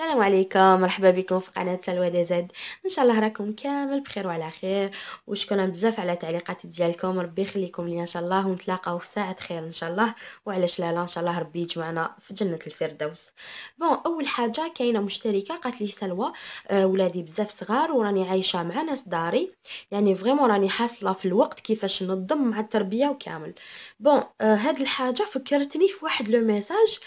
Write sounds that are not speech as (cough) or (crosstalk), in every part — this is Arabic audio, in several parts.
السلام عليكم مرحبا بكم في قناه سلوى زد ان شاء الله راكم كامل بخير وعلى خير وشكرا بزاف على تعليقات ديالكم ربي يخليكم لي ان شاء الله ونتلاقاو في ساعه خير ان شاء الله وعلاش لا ان شاء الله ربي يجمعنا في جنه الفردوس بون اول حاجه كاينه مشتركه قالت لي سلوى آه، ولادي بزاف صغار وراني عايشه مع ناس داري يعني فريمون راني حاصله في الوقت كيفاش ننظم مع التربيه وكامل بون آه، هاد الحاجه فكرتني في واحد لو ميساج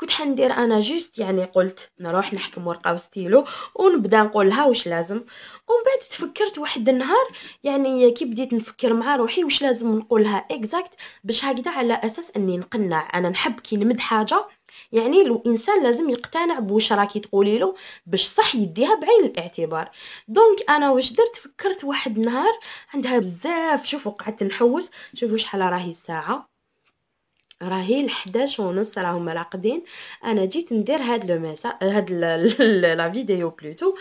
كنت حندير انا جوست يعني قلت نروح نحكم ورقه وستيلو ونبدا نقولها واش لازم ومن بعد تفكرت واحد النهار يعني كي بديت نفكر مع روحي واش لازم نقولها اكزاكت باش هكذا على اساس اني نقنع انا نحب كي نمد حاجه يعني الانسان لازم يقتنع بواش راكي تقولي له باش صح يديها بعين الاعتبار دونك انا واش درت فكرت واحد النهار عندها بزاف شوفوا قعدت نحوس شوفوا شحال راهي الساعه راهي ل11 ونص راهم راقدين انا جيت ندير هاد لو ميسا هاد لا فيديو بلوتو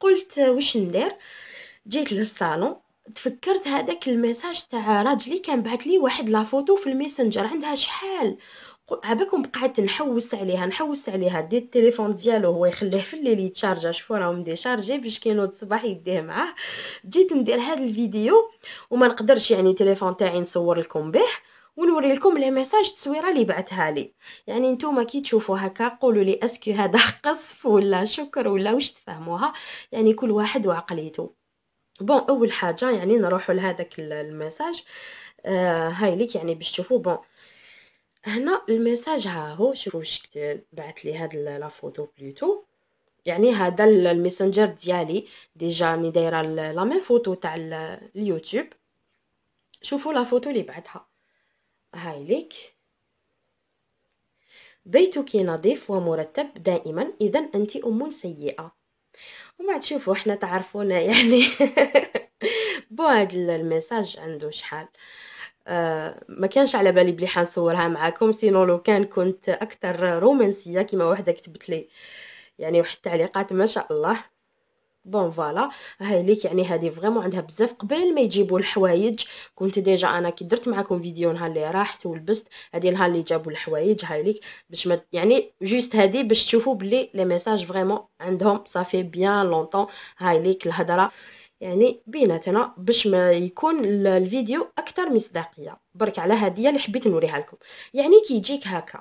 قلت واش ندير جيت للصالون تفكرت هذاك الميساج تاع راجلي كان بعث لي واحد لا فوتو في الميسنجر عندها شحال عباكم قعدت نحوس عليها نحوس عليها ديت التليفون ديالو هو يخليه في الليل يتشارجا شوفو راهم شارجي باش كينوض الصباح يديه معاه جيت ندير هذا الفيديو وما نقدرش يعني التليفون تاعي نصور لكم به ونوري لكم لي ميساج التصويره اللي بعثها لي يعني نتوما كي تشوفوا هكا قولوا لي اسكو هذا (laughs) قصف ولا شكر ولا واش تفهموها يعني كل واحد وعقليته بون اول حاجه يعني نروحوا لهذاك الميساج آه هاي ليك يعني باش تشوفوا بون هنا الميساج ها هو شوفوا واش بعث لي هاد لا فوتو بلوتو يعني هذا الميسنجر ديالي ديجا راني دايره لا ميم فوتو تاع اليوتيوب شوفوا لا فوتو اللي بعتها هاي لك بيتك نظيف ومرتب دائما اذا انت ام سيئه وما تشوفوا احنا تعرفونا يعني (laughs) بو هاد الميساج عنده شحال آه ما كانش على بالي بلي حنصورها معاكم سينو لو كان كنت اكثر رومانسيه كما وحده كتبت لي يعني واحد التعليقات ما شاء الله بون فوالا هاي ليك يعني هذه فريمون عندها بزاف قبل ما يجيبوا الحوايج كنت ديجا انا كي درت معكم فيديو نهار اللي راحت ولبست هذه نهار اللي جابوا الحوايج هاي ليك باش ما يعني جوست هذه باش تشوفوا بلي لي ميساج فريمون عندهم صافي بيان لونطون هاي ليك الهضره يعني بيناتنا باش ما يكون الفيديو اكثر مصداقيه برك على هديه اللي حبيت نوريها لكم يعني كي يجيك هكا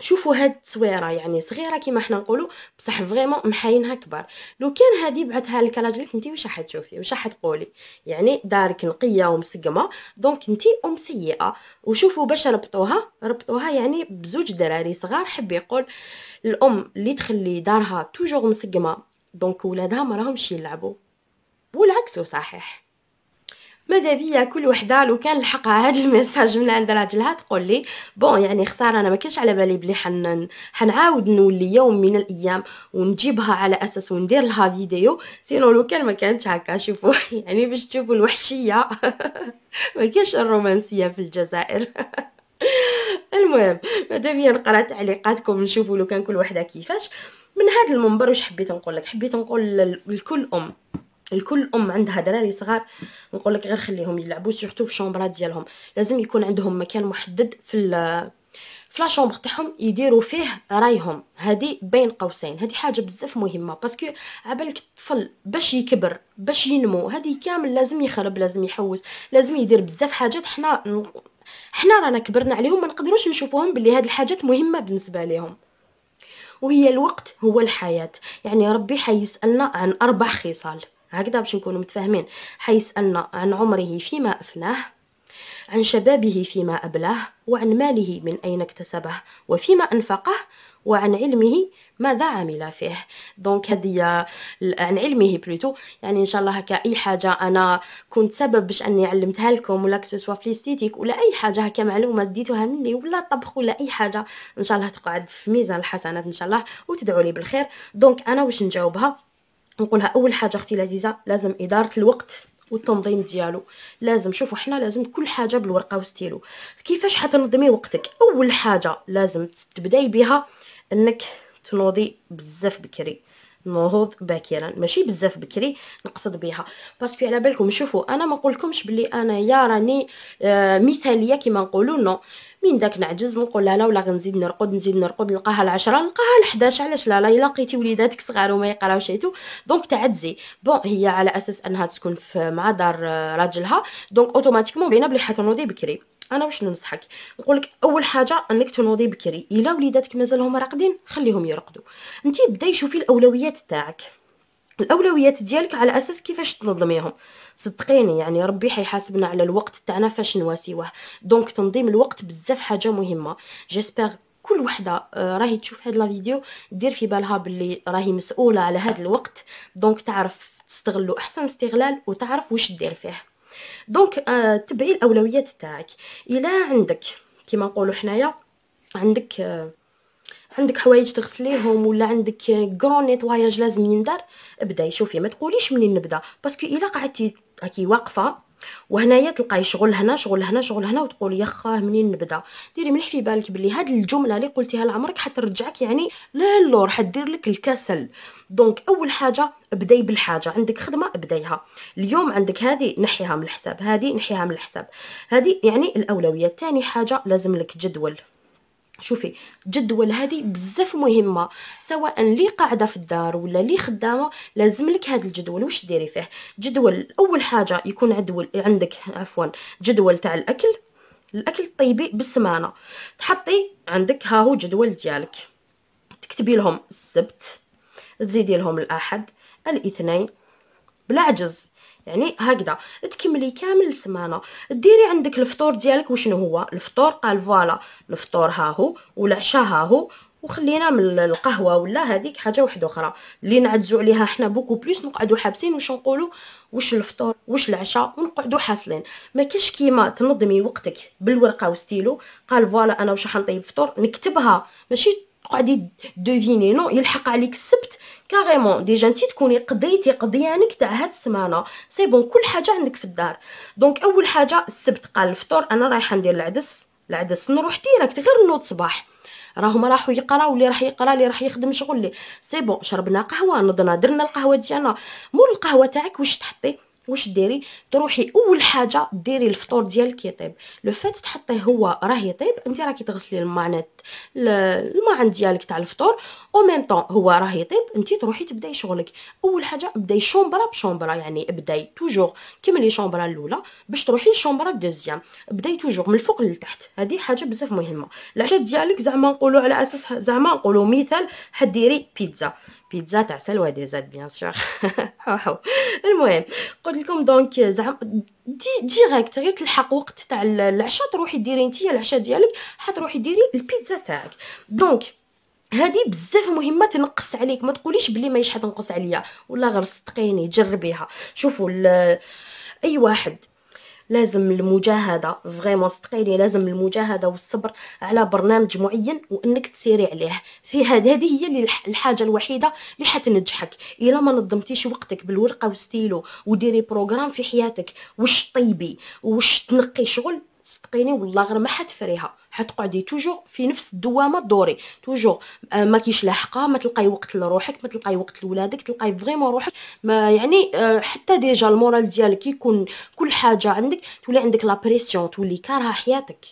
شوفوا هاد التصويره يعني صغيره كما حنا نقولوا بصح فريمون محاينها كبار لو كان هادي بعتها لك راجلك انت واش حتشوفي واش حتقولي يعني دارك نقيه ومسقمه دونك انت ام سيئه وشوفوا باش ربطوها ربطوها يعني بزوج دراري صغار حب يقول الام اللي تخلي دارها توجور مسقمه دونك ولادها ما راهمش يلعبوا والعكس صحيح ماذا بيا كل وحده لو كان لحقها هذا الميساج من عند راجلها تقول لي بون يعني خساره انا ما كانش على بالي بلي حن حنعاود نولي يوم من الايام ونجيبها على اساس وندير لها فيديو سينو لو كان ما كانتش هكا شوفوا (laughs) يعني باش تشوفوا الوحشيه (laughs) ما كانش الرومانسيه في الجزائر (laughs) المهم بيا نقرا تعليقاتكم نشوفوا لو كان كل وحده كيفاش من هذا المنبر واش حبيت نقول لك حبيت نقول لكل ام الكل ام عندها دراري صغار نقول لك غير خليهم يلعبوا سورتو في الشومبرات ديالهم لازم يكون عندهم مكان محدد في في لا شومبر تاعهم يديروا فيه رايهم هذه بين قوسين هذه حاجه بزاف مهمه باسكو عبالك الطفل باش يكبر باش ينمو هذه كامل لازم يخرب لازم يحوس لازم يدير بزاف حاجات حنا حنا رانا كبرنا عليهم ما نقدروش نشوفوهم بلي هاد الحاجات مهمه بالنسبه ليهم وهي الوقت هو الحياه يعني ربي حيسالنا عن اربع خصال هكذا باش نكونوا متفاهمين حيسالنا عن عمره فيما افناه عن شبابه فيما ابلاه وعن ماله من اين اكتسبه وفيما انفقه وعن علمه ماذا عمل فيه دونك هذه عن علمه بلوتو يعني ان شاء الله هكا اي حاجه انا كنت سبب باش اني علمتها لكم ولا كسوا فليستيتيك ولا اي حاجه هكا معلومه ديتوها مني ولا طبخ ولا اي حاجه ان شاء الله تقعد في ميزان الحسنات ان شاء الله وتدعوا لي بالخير دونك انا واش نجاوبها نقولها اول حاجه اختي العزيزه لازم اداره الوقت والتنظيم ديالو لازم شوفوا حنا لازم كل حاجه بالورقه وستيلو كيفاش حتنظمي وقتك اول حاجه لازم تبداي بها انك تنوضي بزاف بكري نهوض باكرا ماشي بزاف بكري نقصد بها باسكو على بالكم شوفوا انا ما نقولكمش بلي انايا راني آه مثاليه كما نقولوا نو من داك نعجز نقول لا لا ولا غنزيد نرقد نزيد نرقد نلقاها العشرة نلقاها 11 علاش لا لا الا لقيتي وليداتك صغار وما يقراوش ايتو دونك تعدزي بون هي على اساس انها تكون في مع دار آه، راجلها دونك اوتوماتيكمون باينه بلي حتنوضي بكري انا واش ننصحك نقولك اول حاجه انك تنوضي بكري الا وليداتك مازالهم راقدين خليهم يرقدوا انت بداي شوفي الاولويات تاعك الاولويات ديالك على اساس كيفاش تنظميهم صدقيني يعني ربي حيحاسبنا على الوقت تاعنا فاش نواسيوه دونك تنظيم الوقت بزاف حاجه مهمه جيسبر كل وحده آه، راهي تشوف هاد لا فيديو دير في بالها باللي راهي مسؤوله على هاد الوقت دونك تعرف تستغلو احسن استغلال وتعرف واش دير فيه دونك آه تبعي الاولويات تاعك الا عندك كما نقولوا حنايا عندك آه عندك حوايج تغسليهم ولا عندك كرون نيتواياج لازم يندار ابداي شوفي ما تقوليش منين نبدا باسكو الا قعدتي هكي واقفه وهنايا تلقاي شغل هنا شغل هنا شغل هنا وتقول يا منين نبدا ديري مليح في بالك بلي هاد الجمله اللي قلتيها لعمرك حترجعك يعني للور حدير لك الكسل دونك اول حاجه بداي بالحاجه عندك خدمه بدايها اليوم عندك هذه نحيها من الحساب هذه نحيها من الحساب هذه يعني الاولويه ثاني حاجه لازم لك جدول شوفي جدول هذه بزاف مهمه سواء اللي قاعده في الدار ولا اللي خدامه لازم لك هذا الجدول واش ديري فيه جدول اول حاجه يكون عدول عندك عفوا جدول تاع الاكل الاكل طيبي بالسمانه تحطي عندك ها هو جدول ديالك تكتبي لهم السبت تزيدي لهم الاحد الاثنين بلا عجز يعني هكذا تكملي كامل السمانه ديري عندك الفطور ديالك وشنو هو الفطور قال فوالا الفطور ها هو والعشاء ها هو وخلينا من القهوه ولا هذيك حاجه واحده اخرى اللي نعجزوا عليها حنا بوكو بلوس نقعدوا حابسين واش نقولوا واش الفطور واش العشاء ونقعدوا حاصلين ما كاش كيما تنظمي وقتك بالورقه وستيلو قال فوالا انا واش حنطيب فطور نكتبها ماشي تقعدي دوفيني نو يلحق عليك السبت كاريمون ديجا انت تكوني قضيتي قضيانك تاع هاد السمانه سي بون كل حاجه عندك في الدار دونك اول حاجه السبت قال الفطور انا رايحه ندير العدس العدس نروح ديريكت غير نوض صباح راهم راحوا يقراو اللي راح يقرا اللي راح يخدم شغل لي سي بون شربنا قهوه نضنا درنا القهوه ديالنا مور القهوه تاعك واش تحطي واش ديري تروحي اول حاجه ديري الفطور ديالك يطيب لو فات تحطيه هو راه يطيب انت راكي تغسلي المعنات الماعن ديالك تاع الفطور او ميم طون هو راه يطيب انت تروحي تبداي شغلك اول حاجه بداي شومبرا بشومبرا يعني بداي توجور كملي شومبرا الاولى باش تروحي شومبرا الدوزيام بداي توجور من الفوق للتحت هذه حاجه بزاف مهمه العشاء ديالك زعما نقولوا على اساس زعما نقولوا مثال حديري بيتزا بيتزا تاع سلوى زاد بيان سور المهم قلت لكم دونك زعما دي ديريكت غير تلحق وقت تاع العشاء تروحي ديري نتيا العشاء ديالك حتروحي ديري البيتزا تاعك دونك هذه بزاف مهمه تنقص عليك ما تقوليش بلي ماشي حتنقص عليا ولا غير صدقيني جربيها شوفوا اي واحد لازم المجاهده فريمون ستريلي لازم المجاهده والصبر على برنامج معين وانك تسيري عليه في هذه هي الحاجه الوحيده اللي حتنجحك الا ما نظمتيش وقتك بالورقه والستيلو وديري بروغرام في حياتك واش طيبي واش تنقي شغل صدقيني والله غير ما حتفريها حتقعدي توجو في نفس الدوامه دوري توجو آه، ما كيش لاحقه ما تلقاي وقت لروحك ما تلقاي وقت لولادك تلقاي فريمون روحك ما يعني آه، حتى ديجا المورال ديالك يكون كل حاجه عندك تولي عندك لا بريسيون تولي كارهه حياتك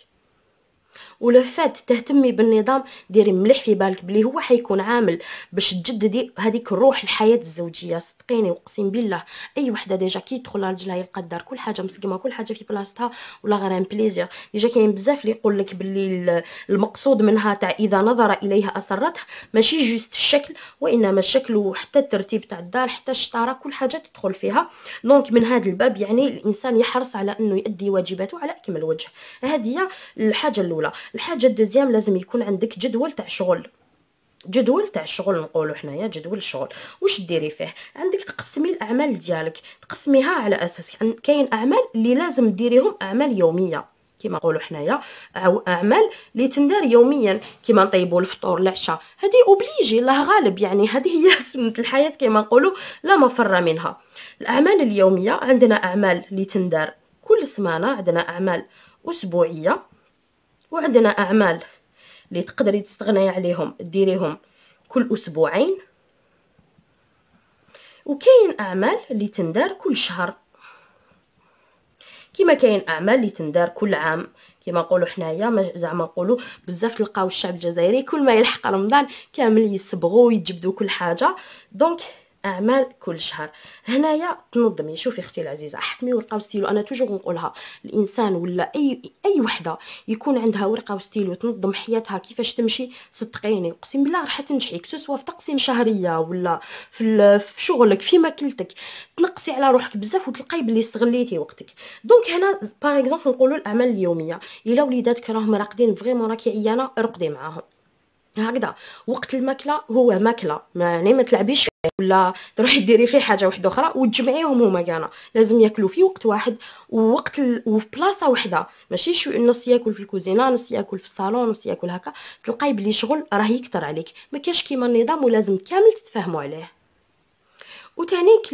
ولو فات تهتمي بالنظام ديري مليح في بالك بلي هو حيكون عامل باش تجددي هذيك الروح الحياه الزوجيه صدقيني واقسم بالله اي وحده ديجا كي يدخل لرجلها يلقى الدار كل حاجه مسقمه كل حاجه في بلاصتها ولا غير ان بليزير ديجا كاين بزاف اللي يقول لك بلي المقصود منها تاع اذا نظر اليها اسرته ماشي جوست الشكل وانما الشكل وحتى الترتيب تاع الدار حتى الشطاره كل حاجه تدخل فيها دونك من هذا الباب يعني الانسان يحرص على انه يؤدي واجباته على اكمل وجه هذه هي الحاجه الاولى الحاجه الدوزيام لازم يكون عندك جدول تاع شغل جدول تاع الشغل نقولوا حنايا جدول الشغل واش ديري فيه عندك تقسمي الاعمال ديالك تقسميها على اساس كاين اعمال اللي لازم ديريهم اعمال يوميه كما نقولوا حنايا او اعمال اللي تندار يوميا كما نطيبوا الفطور العشاء هذه اوبليجي الله غالب يعني هذه هي (laughs) سنه الحياه كما نقولوا لا مفر منها الاعمال اليوميه عندنا اعمال اللي تندار كل سمانه عندنا اعمال اسبوعيه وعندنا اعمال اللي تقدري تستغني عليهم ديريهم كل اسبوعين وكاين اعمال اللي تندار كل شهر كما كاين اعمال اللي تندار كل عام كما نقولوا حنايا زعما نقولوا بزاف تلقاو الشعب الجزائري كل ما يلحق رمضان كامل يصبغوا ويجبدوا كل حاجه دونك اعمال كل شهر هنايا تنظمي شوفي اختي العزيزه حكمي ورقه وستيلو انا توجور نقولها الانسان ولا اي اي وحده يكون عندها ورقه وستيلو تنظم حياتها كيفاش تمشي صدقيني اقسم بالله راح تنجحي سواء في تقسيم شهريه ولا في, في شغلك في ماكلتك تنقصي على روحك بزاف وتلقاي بلي استغليتي وقتك دونك هنا باغ اكزومبل نقولوا الاعمال اليوميه الا وليداتك راهم راقدين فريمون راكي عيانه رقدي معاهم هكذا وقت الماكله هو ماكله يعني ما تلعبيش ولا تروحي ديري فيه حاجه وحده اخرى وتجمعيهم هما كاع لازم ياكلوا في وقت واحد ووقت ال... وفي بلاصه وحده ماشي شو نص ياكل في الكوزينه نص ياكل في الصالون نص ياكل هكا تلقاي بلي شغل راه يكثر عليك ما كاش كيما النظام ولازم كامل تتفاهموا عليه وتانيك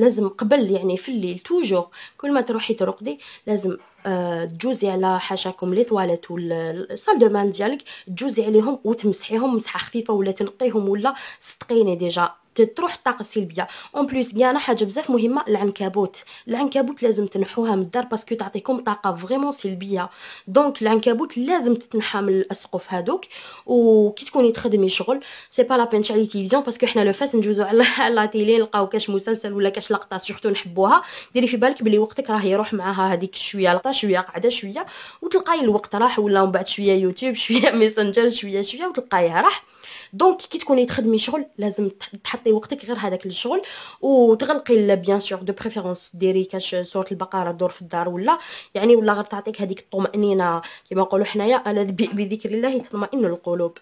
لازم قبل يعني في الليل توجور كل ما تروحي ترقدي لازم آه، تجوزي على حاشاكم لي طواليت والصال دو مان ديالك تجوزي عليهم وتمسحيهم مسحه خفيفه ولا تنقيهم ولا صدقيني ديجا تروح الطاقه السلبيه اون بليس كاع حاجه بزاف مهمه العنكبوت العنكبوت لازم تنحوها من الدار باسكو تعطيكم طاقه فريمون سلبيه دونك العنكبوت لازم تتنحى من الاسقف هذوك وكي تكوني تخدمي شغل سي با لا بين تشعلي تلفزيون باسكو حنا لو فات ندوزو (laughs) على لا تيلي نلقاو كاش مسلسل ولا كاش لقطه سورتو نحبوها ديري في بالك بلي وقتك راه يروح معاها هذيك شويه لقطه شويه قاعده شويه وتلقاي الوقت راح ولا من بعد شويه يوتيوب (laughs) شويه ميسنجر شويه شويه وتلقايه راح دونك كي تكوني تخدمي شغل لازم تحطي وقتك غير هذاك الشغل وتغلقي بيان سور دو بريفيرونس ديري كاش صوره البقره دور في الدار ولا يعني ولا غير تعطيك هذيك الطمانينه كما نقولوا حنايا بذكر الله تطمئن القلوب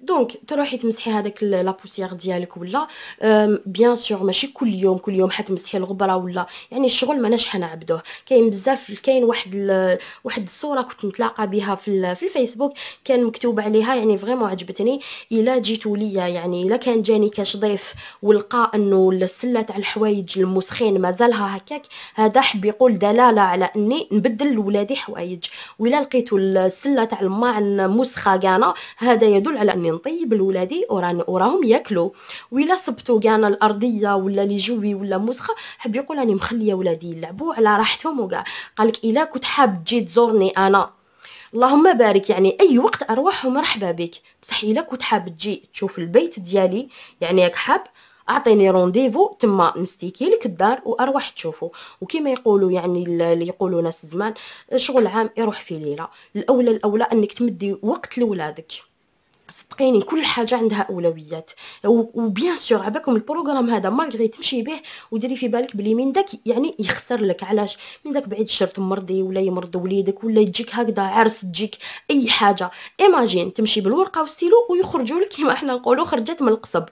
دونك تروحي تمسحي هذاك لا بوسيير ديالك ولا بيان سور ماشي كل يوم كل يوم حتمسحي الغبره ولا يعني الشغل ماناش عبدوه كاين بزاف كاين واحد واحد الصوره كنت متلاقه بها في, في الفيسبوك كان مكتوب عليها يعني فريمون عجبتني الا جيتو ليا يعني الا كان جاني كاش ضيف ولقى انه السله تاع الحوايج المسخين مازالها هكاك هذا حب يقول دلاله على اني نبدل لولادي حوايج ولا لقيتو السله تاع الماعن مسخه كانا هذا يدل على اني طيب نطيب لولادي وراهم ياكلوا ويلا صبتو كاع الارضيه ولا لي جوي ولا مسخه حب يقول راني مخليه ولادي يلعبوا على راحتهم وكاع قالك الا كنت حاب تجي تزورني انا اللهم بارك يعني اي وقت اروح ومرحبا بك بصح الا كنت حاب تجي تشوف البيت ديالي يعني ياك حاب اعطيني رونديفو تما نستيكي لك الدار واروح تشوفو وكيما يقولوا يعني اللي يقولوا ناس زمان شغل عام يروح في ليله الاولى الاولى انك تمدي وقت لولادك صدقيني كل حاجه عندها اولويات وبيان سور عباكم البروغرام هذا مالغري تمشي به وديري في بالك بلي من داك يعني يخسر لك علاش من داك بعيد الشر تمرضي ولا يمرض وليدك ولا تجيك هكذا عرس تجيك اي حاجه ايماجين تمشي بالورقه والستيلو ويخرجوا لك كما احنا نقولوا خرجت من القصب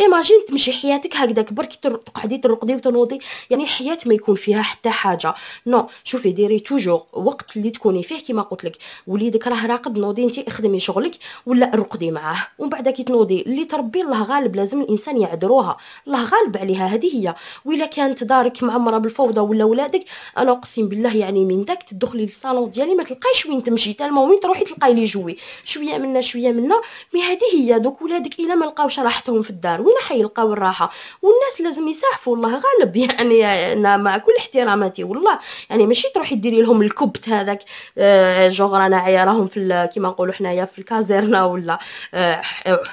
ايماجين تمشي حياتك هكذاك برك تقعدي ترقدي وتنوضي يعني حياه ما يكون فيها حتى حاجه نو شوفي ديري توجور وقت اللي تكوني فيه كما قلت لك وليدك راه راقد نوضي انت اخدمي شغلك ولا رقدي معاه معاه ومن بعد كي تنوضي اللي تربي الله غالب لازم الانسان يعذروها الله غالب عليها هذه هي ولا كانت دارك معمره بالفوضى ولا ولادك انا اقسم بالله يعني من داك تدخلي للصالون ديالي ما تلقايش وين تمشي حتى وين تروحي تلقاي لي جوي شويه منا شويه منا مي هذه هي دوك ولادك الا ما لقاوش راحتهم في الدار وين حيلقاو الراحه والناس لازم يساعفوا الله غالب يعني انا مع كل احتراماتي والله يعني ماشي تروحي ديري لهم الكبت هذاك آه، جوغ رانا راهم في كيما نقولوا حنايا في الكازيرنا ولا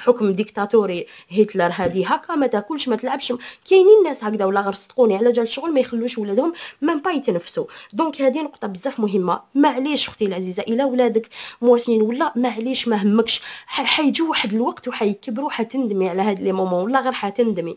حكم ديكتاتوري هتلر هذه هكا ما تاكلش ما تلعبش كاينين ناس هكذا ولا غير صدقوني على جال الشغل ما يخلوش ولادهم ما با يتنفسوا دونك هذه نقطه بزاف مهمه معليش اختي العزيزه الا ولادك مواسنين ولا معليش ما همكش حيجو واحد الوقت وحيكبروا حتندمي على هاد لي مومون ولا غير حتندمي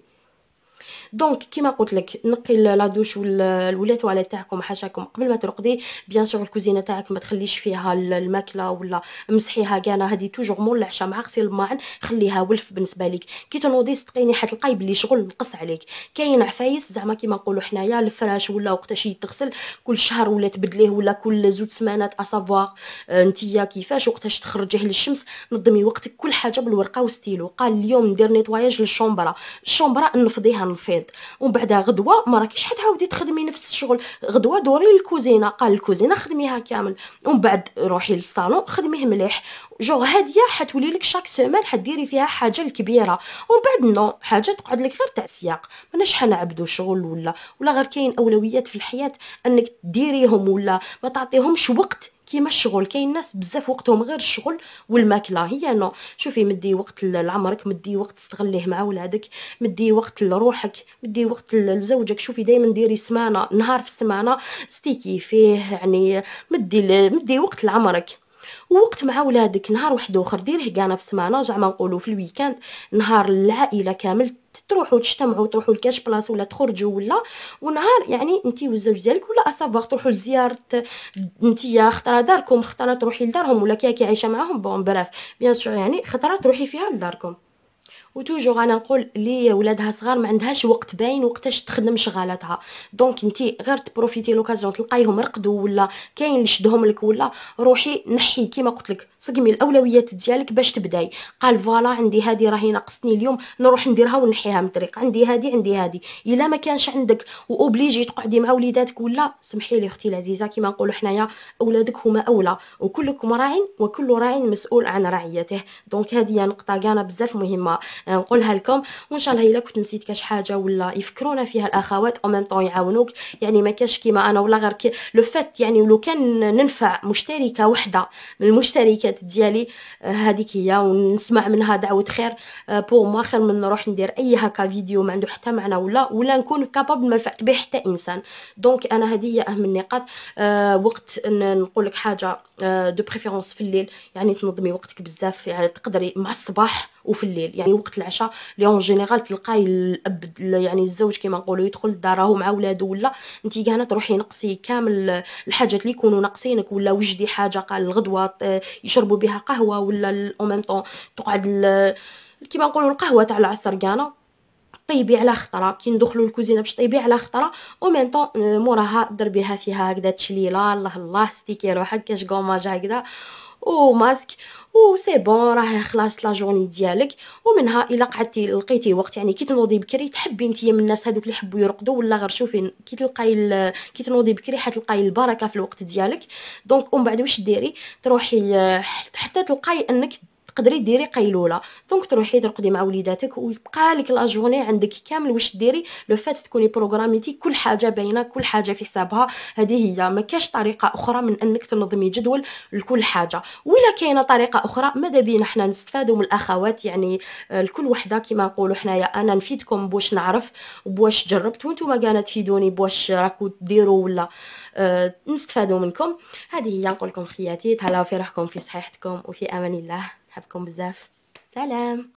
دونك كيما قلت لك نقي لا دوش والولات وعلى تاعكم حاشاكم قبل ما ترقدي بيان سور الكوزينه تاعك ما تخليش فيها الماكله ولا مسحيها انا هذه توجور مول العشاء مع غسيل الماعن خليها ولف بالنسبه لك كي تنوضي صدقيني حتلقاي بلي شغل نقص عليك كاين عفايس زعما كيما نقولوا حنايا الفراش ولا وقتاش يتغسل كل شهر ولا تبدليه ولا كل زوج سمانات اسافوار انتيا آه، كيفاش وقتاش تخرجيه للشمس نظمي وقتك كل حاجه بالورقه والستيلو قال اليوم ندير نيتواياج للشومبرا الشومبرا نفضيها فيض ومن بعد غدوه ما راكيش حتعاودي تخدمي نفس الشغل غدوه دوري للكوزينه قال الكوزينه خدميها كامل ومن بعد روحي للصالون خدميه مليح جو هاديه حتولي لك شاك سومان حديري فيها حاجه الكبيره ومن بعد نو حاجه تقعد لك غير تاع سياق مانا شحال عبدو شغل ولا ولا غير كاين اولويات في الحياه انك ديريهم ولا ما تعطيهمش وقت كيما الشغل كاين ناس بزاف وقتهم غير الشغل والماكله هي نو شوفي مدي وقت لعمرك مدي وقت تستغليه مع ولادك مدي وقت لروحك مدي وقت لزوجك شوفي دائما ديري سمانه نهار في السمانه ستيكي فيه يعني مدي مدي وقت لعمرك ووقت مع ولادك نهار واحد اخر ديريه كانا في السمانه زعما نقولوا في الويكاند نهار العائله كامل تروحوا تجتمعوا تروحوا لكاش بلاصه ولا تخرجوا ولا ونهار يعني انت والزوج ديالك ولا اصابوغ تروحوا لزياره انت خطره داركم خطره تروحي لدارهم ولا كي عايشه معاهم بون براف بيان سور يعني خطره تروحي فيها لداركم وتوجور انا نقول لي ولادها صغار ما عندهاش وقت باين وقتاش تخدم شغالاتها دونك انت غير تبروفيتي لوكازيون تلقايهم رقدوا ولا كاين اللي شدهم لك ولا روحي نحي كيما قلت لك صقمي الاولويات ديالك باش تبداي قال فوالا عندي هذه راهي ناقصتني اليوم نروح نديرها ونحيها من الطريق عندي هذه عندي هذه الا ما كانش عندك واوبليجي تقعدي مع وليداتك ولا سمحي لي اختي العزيزه كيما نقولوا حنايا اولادك هما اولى وكلكم راع وكل راع مسؤول عن رعيته دونك هذه نقطه كانه بزاف مهمه نقولها لكم وان شاء الله الا كنت نسيت كاش حاجه ولا يفكرونا فيها الاخوات او ميم طون يعاونوك يعني ما كاش كيما انا ولا غير كي لو فات يعني ولو كان ننفع مشتركه وحده من المشتركات ديالي آه، هذيك هي ونسمع منها دعوه خير بور آه، موا خير من نروح ندير اي هكا فيديو ما عنده حتى معنى ولا ولا نكون كابابل ما نفعت به حتى انسان دونك انا هذه هي اهم النقاط أه وقت نقول لك حاجه دو آه، بريفيرونس في الليل يعني تنظمي وقتك بزاف يعني تقدري مع الصباح وفي الليل يعني وقت العشاء لي اون جينيرال تلقاي الاب يعني الزوج كما نقولوا يدخل الدار راهو مع ولادو ولا انت كاع تروحي نقصي كامل الحاجات اللي يكونوا ناقصينك ولا وجدي حاجه قال الغدوه آه، يشربوا بها قهوه ولا او طون تقعد كيما نقولوا القهوه تاع العصر كانا طيبي على خطره كي ندخلوا الكوزينه باش طيبي على خطره او ميم طون موراها دربيها فيها هكذا تشليله الله الله ستيكي روحك كاش كوماج هكذا وماسك و سي بون راه خلاص لا جورني ديالك ومنها الا قعدتي لقيتي وقت يعني كي تنوضي بكري تحبي انت من الناس هذوك اللي يحبوا يرقدوا ولا غير شوفي كي تلقاي كي تنوضي بكري حتلقاي البركه في الوقت ديالك دونك ومن بعد واش ديري تروحي حتى تلقاي انك تقدري ديري قيلوله دونك تروحي ترقدي مع وليداتك ويبقى لك لا عندك كامل واش ديري لو فات تكوني بروغراميتي كل حاجه باينه كل حاجه في حسابها هذه هي ما كاش طريقه اخرى من انك تنظمي جدول لكل حاجه ولا كاينه طريقه اخرى ماذا بينا حنا نستفادوا من الاخوات يعني آه، لكل وحده كما نقولوا حنايا انا نفيدكم بواش نعرف بواش جربت وانتم كانت تفيدوني بواش راكو ديروا ولا آه، نستفادوا منكم هذه هي نقول لكم خياتي تهلاو في روحكم في صحيحتكم وفي امان الله بحبكم بزاف سلام